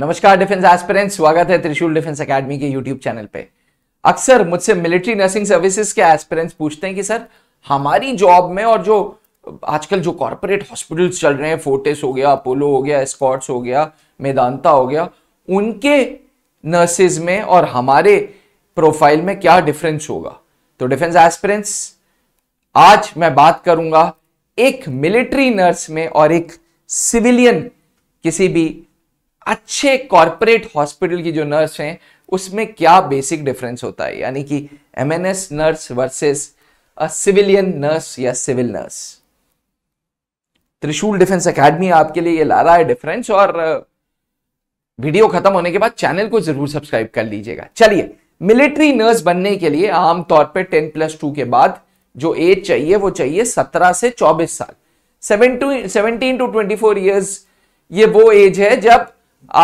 नमस्कार defence aspirants स्वागत है त्रिशूल डिफेंस एकेडमी के यूट्यूब चैनल पे अक्सर मुझसे मिलिट्री नर्सिंग सर्विसेज के एस्पिरेंट्स पूछते हैं कि सर हमारी जॉब में और जो आजकल जो कॉरपोरेट हॉस्पिटल्स चल रहे हैं फोर्टिस हो गया अपोलो हो गया स्कॉट्स हो गया मेदांता हो गया उनके नर्सेज में और हमारे प्रोफाइल में क्या डिफरेंस होगा तो डिफेंस एस्पिरेंट्स आज मैं बात करूंगा एक मिलिट्री नर्स में और एक सिविलियन किसी भी अच्छे कॉरपोरेट हॉस्पिटल की जो नर्स हैं उसमें क्या बेसिक डिफरेंस होता है यानी कि MNS nurse versus uh civilian nurse या civil nurse Trishul defence academy आपके लिए ये ला रहा है डिफरेंस और वीडियो खत्म होने के बाद चैनल को जरूर सब्सक्राइब कर लीजिएगा चलिए मिलिट्री नर्स बनने के लिए आमतौर पर टेन प्लस टू के बाद जो एज चाहिए वो चाहिए सत्रह से चौबीस साल seventeen to twenty four years ये वो एज है जब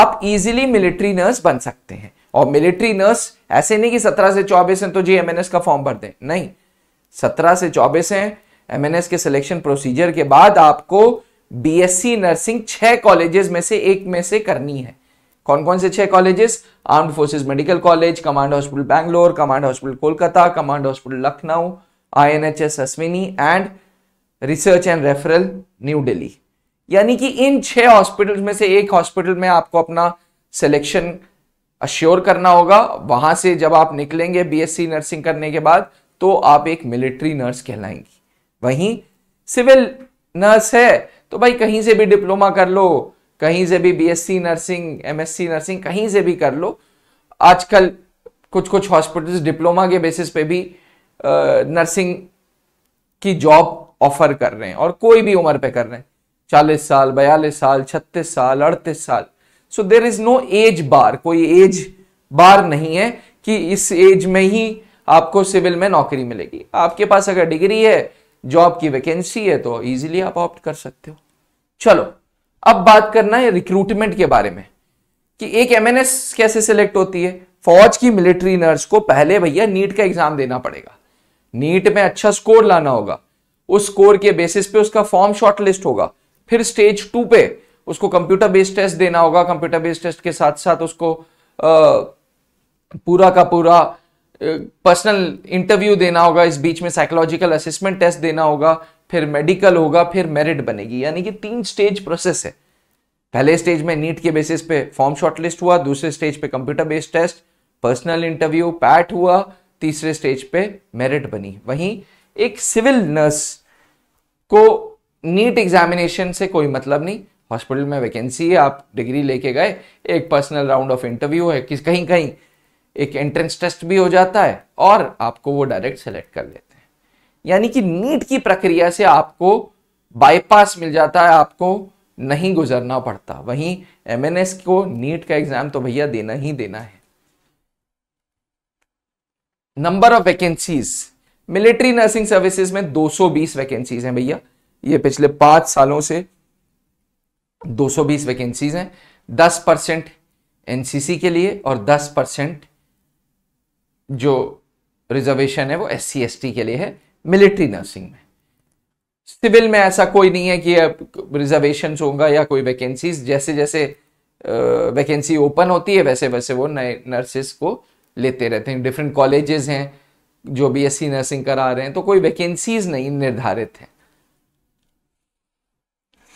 आप इजीली मिलिट्री नर्स बन सकते हैं और मिलिट्री नर्स ऐसे नहीं कि सत्रह से चौबीस हैं तो जी एमएनएस का फॉर्म भर दें नहीं सत्रह से चौबीस हैं एमएनएस के सिलेक्शन प्रोसीजर के बाद आपको बीएससी नर्सिंग छह कॉलेजेस में से एक में से करनी है कौन कौन से छह colleges armed forces medical college command hospital Bangalore command hospital Kolkata command hospital Lucknow INHS Ashwini and research and referral New Delhi यानी कि इन छह हॉस्पिटल में से एक हॉस्पिटल में आपको अपना सिलेक्शन अश्योर करना होगा वहां से जब आप निकलेंगे बीएससी नर्सिंग करने के बाद तो आप एक मिलिट्री नर्स कहलाएंगी वहीं सिविल नर्स है तो भाई कहीं से भी डिप्लोमा कर लो कहीं से भी बीएससी नर्सिंग एमएससी नर्सिंग कहीं से भी कर लो आजकल कुछ कुछ हॉस्पिटल्स डिप्लोमा के बेसिस पे भी नर्सिंग की जॉब ऑफर कर रहे हैं और कोई भी उम्र पे कर रहे हैं चालीस साल बयालीस साल छत्तीस साल अड़तीस साल so there is no age bar कोई एज बार नहीं है कि इस एज में ही आपको सिविल में नौकरी मिलेगी आपके पास अगर डिग्री है जॉब की वैकेंसी है तो इजीली आप ऑप्ट कर सकते हो चलो अब बात करना है रिक्रूटमेंट के बारे में कि एक एमएनएस कैसे सिलेक्ट होती है फौज की मिलिट्री नर्स को पहले भैया नीट का एग्जाम देना पड़ेगा नीट में अच्छा स्कोर लाना होगा उस स्कोर के बेसिस पे उसका फॉर्म शॉर्टलिस्ट होगा फिर स्टेज टू पे उसको कंप्यूटर बेस्ड टेस्ट देना होगा कंप्यूटर बेस्ड टेस्ट के साथ साथ उसको आ, पूरा का पूरा पर्सनल इंटरव्यू देना होगा इस बीच में साइकोलॉजिकल असेसमेंट टेस्ट देना होगा फिर मेडिकल होगा फिर मेरिट बनेगी यानी कि तीन स्टेज प्रोसेस है पहले स्टेज में नीट के बेसिस पे फॉर्म शॉर्टलिस्ट हुआ दूसरे स्टेज पे computer based test personal interview PAT हुआ तीसरे स्टेज पे मेरिट बनी वहीं एक सिविल नर्स को नीट एग्जामिनेशन से कोई मतलब नहीं हॉस्पिटल में वैकेंसी है आप डिग्री लेके गए एक पर्सनल राउंड ऑफ इंटरव्यू है किस कहीं कहीं एक एंट्रेंस टेस्ट भी हो जाता है और आपको वो डायरेक्ट सेलेक्ट कर लेते यानी कि नीट की प्रक्रिया से आपको बाईपास मिल जाता है आपको नहीं गुजरना पड़ता वहीं एम को नीट का एग्जाम तो भैया देना ही देना है number of vacancies military nursing services में 220 वैकेंसीज हैं भैया ये पिछले पांच सालों से 220 वैकेंसीज हैं 10 परसेंट एनसीसी के लिए और 10 परसेंट जो रिजर्वेशन है वो एस सी के लिए है मिलिट्री नर्सिंग में सिविल में ऐसा कोई नहीं है कि रिजर्वेशन होगा या कोई वैकेंसीज जैसे जैसे वैकेंसी ओपन होती है वैसे वैसे वो नए नर्सेस को लेते रहते हैं डिफरेंट कॉलेजेस हैं जो बी एस सी नर्सिंग करा रहे हैं तो कोई वैकेंसीज नहीं निर्धारित है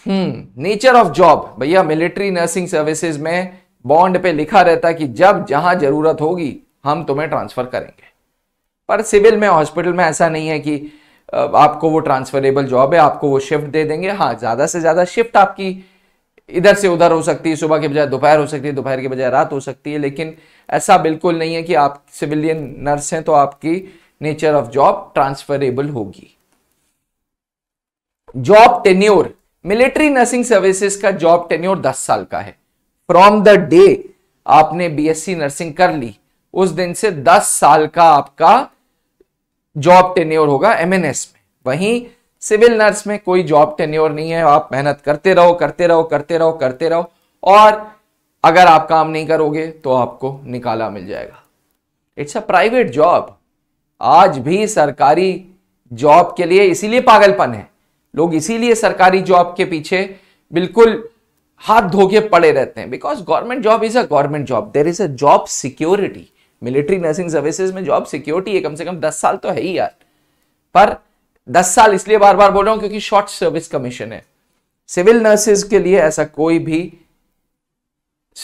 हम्म नेचर ऑफ जॉब भैया मिलिट्री नर्सिंग सर्विसेज में बॉन्ड पे लिखा रहता है कि जब जहां जरूरत होगी हम तुम्हें ट्रांसफर करेंगे पर सिविल में हॉस्पिटल में ऐसा नहीं है कि आपको वो ट्रांसफरेबल जॉब है आपको वो शिफ्ट दे देंगे हाँ ज़्यादा से ज़्यादा शिफ्ट आपकी इधर से उधर हो सकती है सुबह के बजाय दोपहर हो सकती है दोपहर के बजाय रात हो सकती है लेकिन ऐसा बिल्कुल नहीं है कि आप सिविलियन नर्स हैं तो आपकी नेचर ऑफ जॉब ट्रांसफरेबल होगी job tenure military nursing services का जॉब टेन्योर दस साल का है फ्रॉम द डे आपने बीएससी नर्सिंग कर ली उस दिन से दस साल का आपका जॉब टेन्योर होगा एमएनएस में वहीं सिविल नर्स में कोई जॉब टेन्योर नहीं है आप मेहनत करते रहो करते रहो करते रहो करते रहो और अगर आप काम नहीं करोगे तो आपको निकाला मिल जाएगा इट्स अ प्राइवेट जॉब आज भी सरकारी जॉब के लिए इसीलिए पागलपन है लोग इसीलिए सरकारी जॉब के पीछे बिल्कुल हाथ धो के पड़े रहते हैं because government job is a government job there is a job security military nursing services में जॉब सिक्योरिटी है कम से कम दस साल तो है ही यार पर दस साल इसलिए बार बार बोल रहा हूं क्योंकि शॉर्ट सर्विस कमीशन है सिविल नर्सेज के लिए ऐसा कोई भी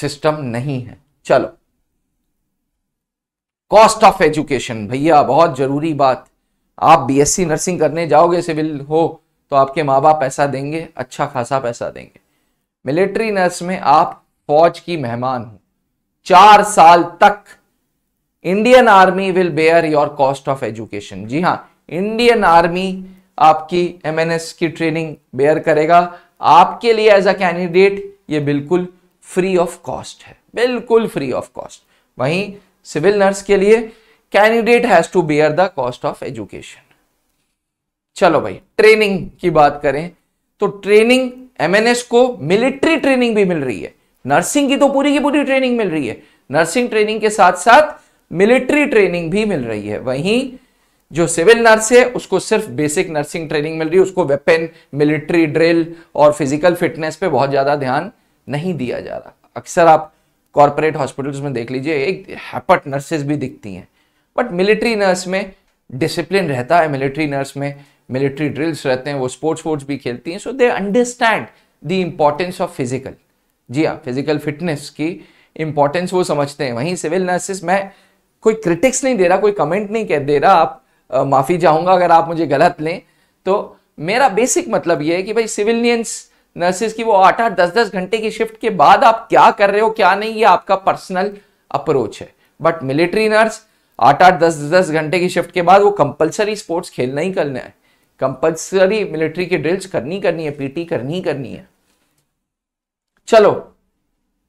सिस्टम नहीं है चलो कॉस्ट ऑफ एजुकेशन भैया बहुत जरूरी बात आप बीएससी नर्सिंग करने जाओगे सिविल हो तो आपके माँ बाप पैसा देंगे अच्छा खासा पैसा देंगे मिलिट्री नर्स में आप फौज की मेहमान हो चार साल तक Indian army will bear your cost of education जी हाँ इंडियन आर्मी आपकी एमएनएस की ट्रेनिंग बेयर करेगा आपके लिए एज अ कैंडिडेट ये बिल्कुल फ्री ऑफ कॉस्ट है बिल्कुल फ्री ऑफ कॉस्ट वहीं सिविल नर्स के लिए candidate has to bear the cost of education चलो भाई ट्रेनिंग की बात करें तो ट्रेनिंग एमएनएस को मिलिट्री ट्रेनिंग भी मिल रही है नर्सिंग की तो पूरी की पूरी ट्रेनिंग मिल रही है नर्सिंग ट्रेनिंग के साथ साथ मिलिट्री ट्रेनिंग भी मिल रही है वहीं जो सिविल नर्स है उसको सिर्फ बेसिक नर्सिंग ट्रेनिंग मिल रही है उसको वेपन मिलिट्री ड्रिल और फिजिकल फिटनेस पे बहुत ज़्यादा ध्यान नहीं दिया जा रहा अक्सर आप कॉरपोरेट हॉस्पिटल्स में देख लीजिए एक हैपट नर्सेज भी दिखती हैं बट मिलिट्री नर्स में डिसिप्लिन रहता है मिलिट्री नर्स में मिलिट्री ड्रिल्स रहते हैं वो स्पोर्ट्स वोर्ट्स भी खेलती हैं so they understand the importance of physical जी हाँ फिजिकल फिटनेस की इंपॉर्टेंस वो समझते हैं वहीं सिविल नर्सेस मैं कोई क्रिटिक्स नहीं दे रहा कोई कमेंट नहीं कह दे रहा आप आ, माफी चाहूंगा अगर आप मुझे गलत लें तो मेरा बेसिक मतलब यह है कि भाई सिविलियंस नर्सिस की वो आठ आठ दस दस घंटे की शिफ्ट के बाद आप क्या कर रहे हो क्या नहीं ये आपका पर्सनल अप्रोच है बट मिलिट्री नर्स आठ आठ दस दस घंटे की शिफ्ट के बाद वो कंपलसरी स्पोर्ट्स खेलना ही करना है कंपल्सरी मिलिट्री की ड्रिल्स करनी करनी है पीटी करनी करनी है चलो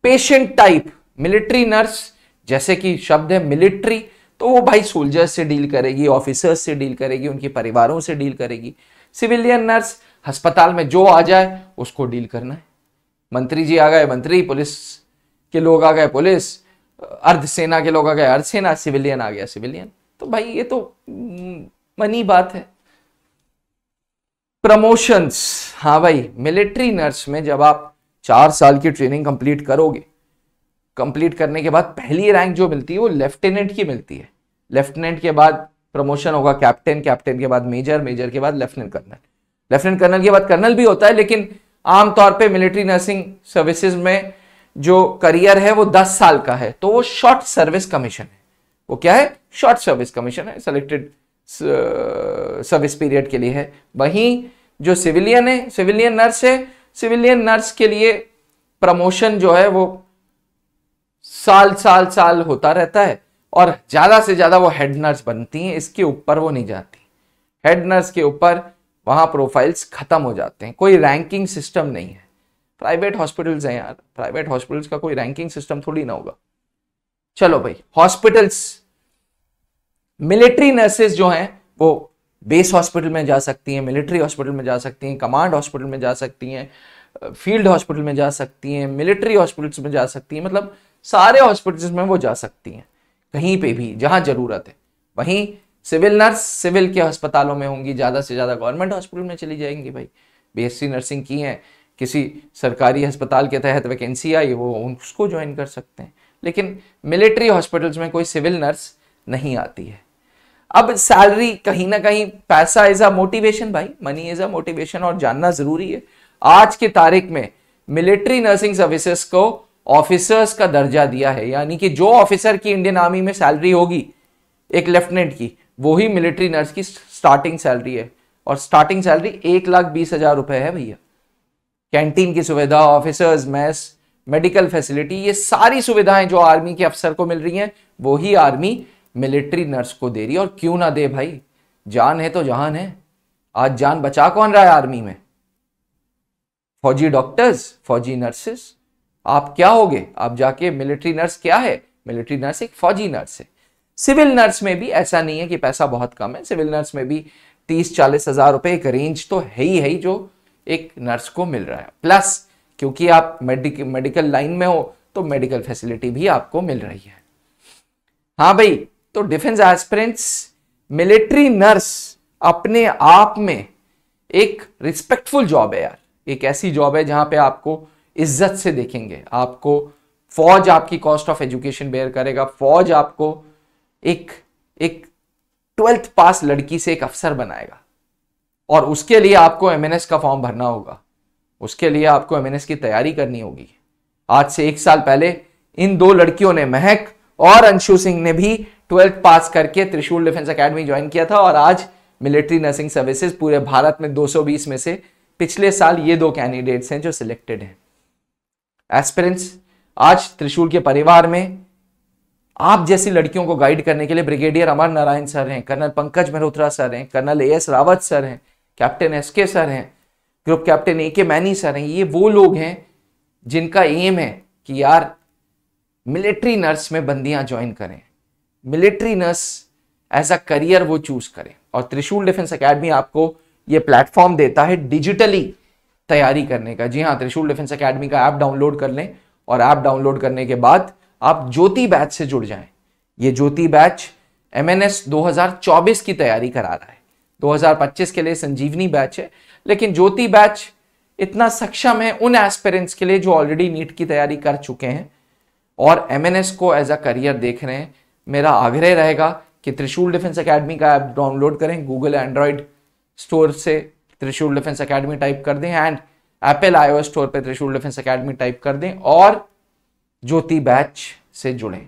पेशेंट टाइप मिलिट्री नर्स जैसे कि शब्द है मिलिट्री तो वो भाई सोल्जर्स से डील करेगी ऑफिसर्स से डील करेगी उनके परिवारों से डील करेगी सिविलियन नर्स अस्पताल में जो आ जाए उसको डील करना है मंत्री जी आ गए मंत्री पुलिस के लोग आ गए पुलिस अर्धसेना के लोग आ गए अर्धसेना सिविलियन आ गया सिविलियन तो भाई ये तो हम्म, मनी बात है प्रमोशंस हाँ भाई मिलिट्री नर्स में जब आप चार साल की ट्रेनिंग कंप्लीट करोगे कंप्लीट करने के बाद पहली रैंक जो मिलती है वो लेफ्टिनेंट की मिलती है लेफ्टिनेंट के बाद प्रमोशन होगा कैप्टन कैप्टन के बाद मेजर मेजर के बाद लेफ्टिनेंट कर्नल लेफ्टिनेंट कर्नल के बाद कर्नल भी होता है लेकिन आमतौर पर मिलिट्री नर्सिंग सर्विसेज में जो करियर है वो दस साल का है तो वो शॉर्ट सर्विस कमीशन है वो क्या है शॉर्ट सर्विस कमीशन है सेलेक्टेड सर्विस पीरियड के लिए है वहीं जो सिविलियन है सिविलियन नर्स है सिविलियन नर्स के लिए प्रमोशन जो है वो साल साल साल होता रहता है और ज़्यादा से ज़्यादा वो हेड नर्स बनती हैं इसके ऊपर वो नहीं जाती हेड नर्स के ऊपर वहां प्रोफाइल्स ख़त्म हो जाते हैं कोई रैंकिंग सिस्टम नहीं है प्राइवेट हॉस्पिटल्स हैं यार प्राइवेट हॉस्पिटल्स का कोई रैंकिंग सिस्टम थोड़ी ना होगा चलो भाई हॉस्पिटल्स मिलिट्री नर्सेज जो हैं वो बेस हॉस्पिटल में जा सकती हैं मिलिट्री हॉस्पिटल में जा सकती हैं कमांड हॉस्पिटल में जा सकती हैं फील्ड हॉस्पिटल में जा सकती हैं मिलिट्री हॉस्पिटल्स में जा सकती हैं मतलब सारे हॉस्पिटल्स में वो जा सकती हैं कहीं पे भी जहां जरूरत है वहीं सिविल नर्स सिविल के अस्पतालों में होंगी ज़्यादा से ज़्यादा गवर्नमेंट हॉस्पिटल में चली जाएंगी भाई बी नर्सिंग की है किसी सरकारी अस्पताल के तहत वैकेंसी आई वो उसको ज्वाइन कर सकते हैं लेकिन मिलिट्री हॉस्पिटल्स में कोई सिविल नर्स नहीं आती है अब सैलरी कहीं ना कहीं पैसा इज अ मोटिवेशन भाई मनी इज अ मोटिवेशन और जानना जरूरी है आज की तारीख में मिलिट्री नर्सिंग सर्विसेज को ऑफिसर्स का दर्जा दिया है यानी कि जो ऑफिसर की इंडियन आर्मी में सैलरी होगी एक लेफ्टिनेंट की वही मिलिट्री नर्स की स्टार्टिंग सैलरी है और स्टार्टिंग सैलरी एक लाख बीस हजार रुपए है भैया कैंटीन की सुविधा ऑफिसर्स मैस मेडिकल फैसिलिटी ये सारी सुविधाएं जो आर्मी के अफसर को मिल रही हैं वही आर्मी मिलिट्री नर्स को दे रही है और क्यों ना दे भाई जान है तो जहान है आज जान बचा कौन रहा है आर्मी में फौजी डॉक्टर्स फौजी नर्सेस आप क्या होगे आप जाके मिलिट्री नर्स क्या है मिलिट्री नर्स एक फौजी नर्स है सिविल नर्स में भी ऐसा नहीं है कि पैसा बहुत कम है सिविल नर्स में भी तीस चालीस हजार रुपए एक रेंज तो है ही है ही जो एक नर्स को मिल रहा है प्लस क्योंकि आप मेडिकल मेडिकल लाइन में हो तो मेडिकल फैसिलिटी भी आपको मिल रही है हाँ भाई तो डिफेंस एस्पिरेंट्स मिलिट्री नर्स अपने आप में एक रिस्पेक्टफुल जॉब है यार एक ऐसी जॉब है जहां पे आपको इज्जत से देखेंगे आपको फौज आपकी कॉस्ट ऑफ एजुकेशन बेयर करेगा फौज आपको एक एक ट्वेल्थ पास लड़की से एक अफसर बनाएगा और उसके लिए आपको एमएनएस का फॉर्म भरना होगा उसके लिए आपको एम की तैयारी करनी होगी आज से एक साल पहले इन दो लड़कियों ने महक और अंशु सिंह ने भी ट्वेल्थ पास करके त्रिशूल डिफेंस अकेडमी ज्वाइन किया था और आज मिलिट्री नर्सिंग सर्विसेज पूरे भारत में 220 में से पिछले साल ये दो कैंडिडेट्स हैं जो सिलेक्टेड हैं एस्पिरेंट्स आज त्रिशूल के परिवार में आप जैसी लड़कियों को गाइड करने के लिए ब्रिगेडियर अमर नारायण सर हैं कर्नल पंकज मल्होत्रा सर हैं colonel A S Rawat sir हैं कैप्टन एस के सर हैं group captain A K Maini sir हैं ये वो लोग हैं जिनका एम है कि यार मिलिट्री नर्स में बंदियां ज्वाइन करें military nurse as a career वो चूज करें और त्रिशूल डिफेंस अकेडमी आपको ये प्लेटफॉर्म देता है डिजिटली तैयारी करने का जी हाँ त्रिशूल डिफेंस अकेडमी का ऐप डाउनलोड कर लें और ऐप डाउनलोड करने के बाद आप ज्योति बैच से जुड़ जाएं ये ज्योति बैच एम 2024 की तैयारी करा रहा है 2025 के लिए संजीवनी बैच है लेकिन ज्योति बैच इतना सक्षम है उन एस्पेरेंट्स के लिए जो ऑलरेडी नीट की तैयारी कर चुके हैं और एम को एज अ करियर देख रहे हैं मेरा आग्रह रहेगा कि त्रिशूल डिफेंस अकेडमी का ऐप डाउनलोड करें गूगल एंड्रॉयड स्टोर से त्रिशूल डिफेंस अकेडमी टाइप कर दें एंड एप्पल आईओ स्टोर पर त्रिशूल डिफेंस अकेडमी टाइप कर दें और ज्योति बैच से जुड़ें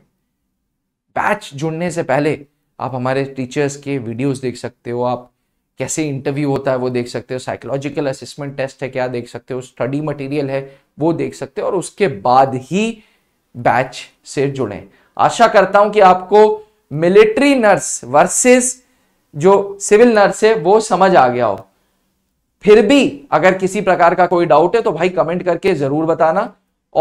बैच जुड़ने से पहले आप हमारे टीचर्स के वीडियोस देख सकते हो आप कैसे इंटरव्यू होता है वो देख सकते हो साइकोलॉजिकल असेसमेंट टेस्ट है क्या देख सकते हो स्टडी मटेरियल है वो देख सकते हो और उसके बाद ही बैच से जुड़ें आशा करता हूं कि आपको मिलिट्री नर्स वर्सेस जो सिविल नर्स है वो समझ आ गया हो फिर भी अगर किसी प्रकार का कोई डाउट है तो भाई कमेंट करके जरूर बताना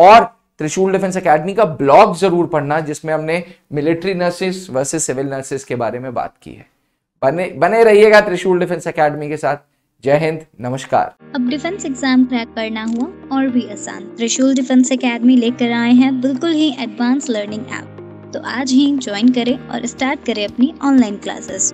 और त्रिशूल डिफेंस एकेडमी का ब्लॉग जरूर पढ़ना जिसमें हमने military nurses versus civil nurses के बारे में बात की है बने बने रहिएगा त्रिशूल डिफेंस एकेडमी के साथ जय हिंद नमस्कार अब डिफेंस एग्जाम क्रैक करना हुआ और भी आसान त्रिशूल डिफेंस एकेडमी लेकर आए हैं बिल्कुल ही एडवांस लर्निंग ऐप तो आज ही ज्वाइन करें और स्टार्ट करें अपनी ऑनलाइन क्लासेस